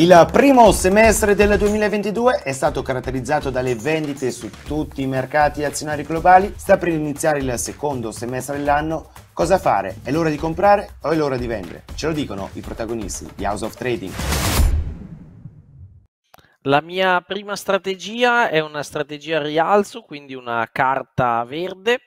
Il primo semestre del 2022 è stato caratterizzato dalle vendite su tutti i mercati azionari globali. Sta per iniziare il secondo semestre dell'anno. Cosa fare? È l'ora di comprare o è l'ora di vendere? Ce lo dicono i protagonisti di House of Trading. La mia prima strategia è una strategia rialzo, quindi una carta verde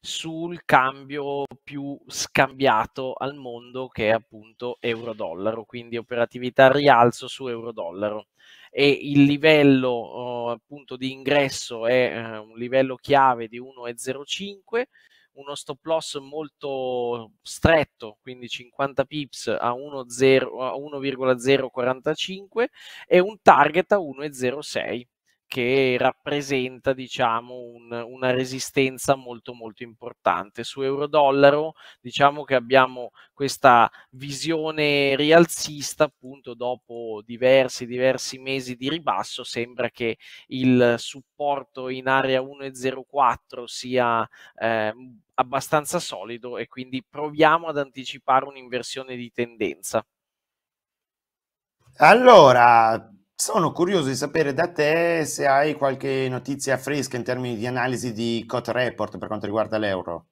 sul cambio più scambiato al mondo che è appunto euro-dollaro, quindi operatività rialzo su euro-dollaro e il livello eh, appunto di ingresso è eh, un livello chiave di 1,05 uno stop loss molto stretto, quindi 50 pips a 1,045 e un target a 1,06 che rappresenta diciamo, un, una resistenza molto molto importante. Su euro-dollaro diciamo che abbiamo questa visione rialzista, appunto dopo diversi diversi mesi di ribasso sembra che il supporto in area 1,04 sia eh, abbastanza solido e quindi proviamo ad anticipare un'inversione di tendenza. Allora, sono curioso di sapere da te se hai qualche notizia fresca in termini di analisi di COT report per quanto riguarda l'euro.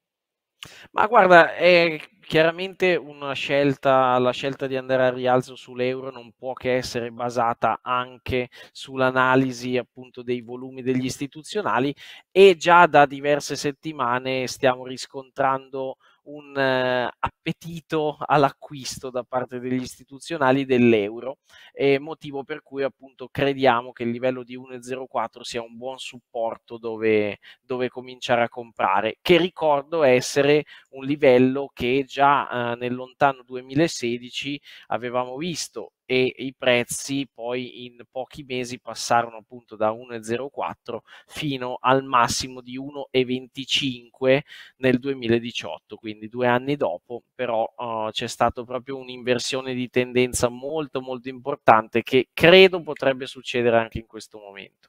Ma guarda, eh, chiaramente una scelta, la scelta di andare al rialzo sull'euro non può che essere basata anche sull'analisi appunto dei volumi degli istituzionali e già da diverse settimane stiamo riscontrando un eh, appetito all'acquisto da parte degli istituzionali dell'euro, eh, motivo per cui appunto crediamo che il livello di 1,04 sia un buon supporto dove, dove cominciare a comprare, che ricordo essere un livello che già eh, nel lontano 2016 avevamo visto e i prezzi poi in pochi mesi passarono appunto da 1,04 fino al massimo di 1,25 nel 2018, quindi due anni dopo, però uh, c'è stata proprio un'inversione di tendenza molto molto importante che credo potrebbe succedere anche in questo momento.